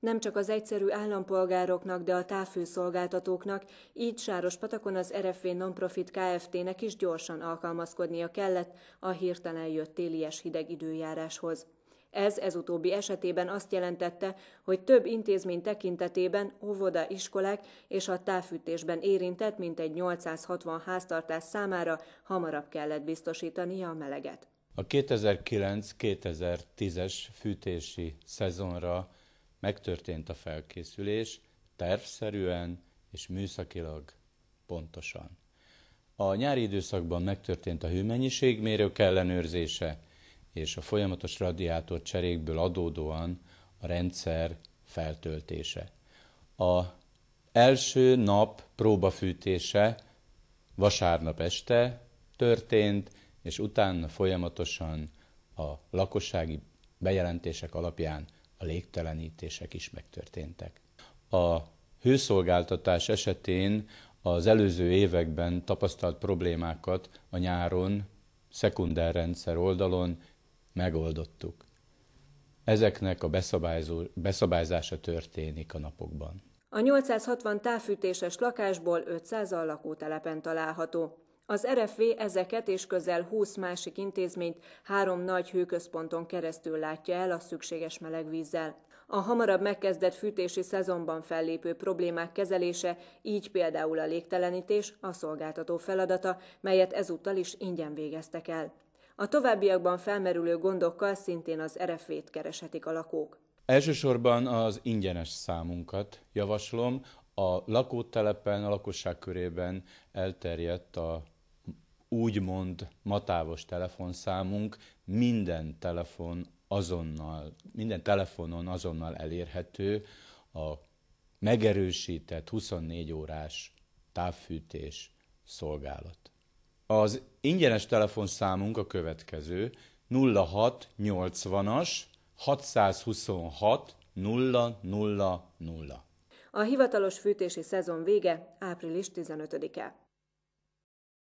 Nem csak az egyszerű állampolgároknak, de a távfőszolgáltatóknak, így Sáros Patakon az RFV Nonprofit Kft-nek is gyorsan alkalmazkodnia kellett a hirtelen jött télies hideg időjáráshoz. Ez ez utóbbi esetében azt jelentette, hogy több intézmény tekintetében óvoda, iskolák és a távfűtésben érintett mintegy 860 háztartás számára hamarabb kellett biztosítania a meleget. A 2009-2010-es fűtési szezonra Megtörtént a felkészülés tervszerűen és műszakilag pontosan. A nyári időszakban megtörtént a hőmennyiségmérők ellenőrzése, és a folyamatos radiátor cserékből adódóan a rendszer feltöltése. A első nap próbafűtése vasárnap este történt, és utána folyamatosan a lakossági bejelentések alapján a légtelenítések is megtörténtek. A hőszolgáltatás esetén az előző években tapasztalt problémákat a nyáron, szekundárrendszer oldalon megoldottuk. Ezeknek a beszabályzása történik a napokban. A 860 távfűtéses lakásból 500 al lakótelepen található. Az RFV ezeket és közel 20 másik intézményt három nagy hőközponton keresztül látja el a szükséges melegvízzel. A hamarabb megkezdett fűtési szezonban fellépő problémák kezelése, így például a légtelenítés, a szolgáltató feladata, melyet ezúttal is ingyen végeztek el. A továbbiakban felmerülő gondokkal szintén az RFV-t kereshetik a lakók. Elsősorban az ingyenes számunkat javaslom. A lakótelepen, a lakosság körében elterjedt a úgymond matávos telefonszámunk minden telefon azonnal, minden telefonon azonnal elérhető a megerősített 24 órás távfűtés szolgálat. Az ingyenes telefonszámunk a következő 0680-as 626 000. A hivatalos fűtési szezon vége április 15-e.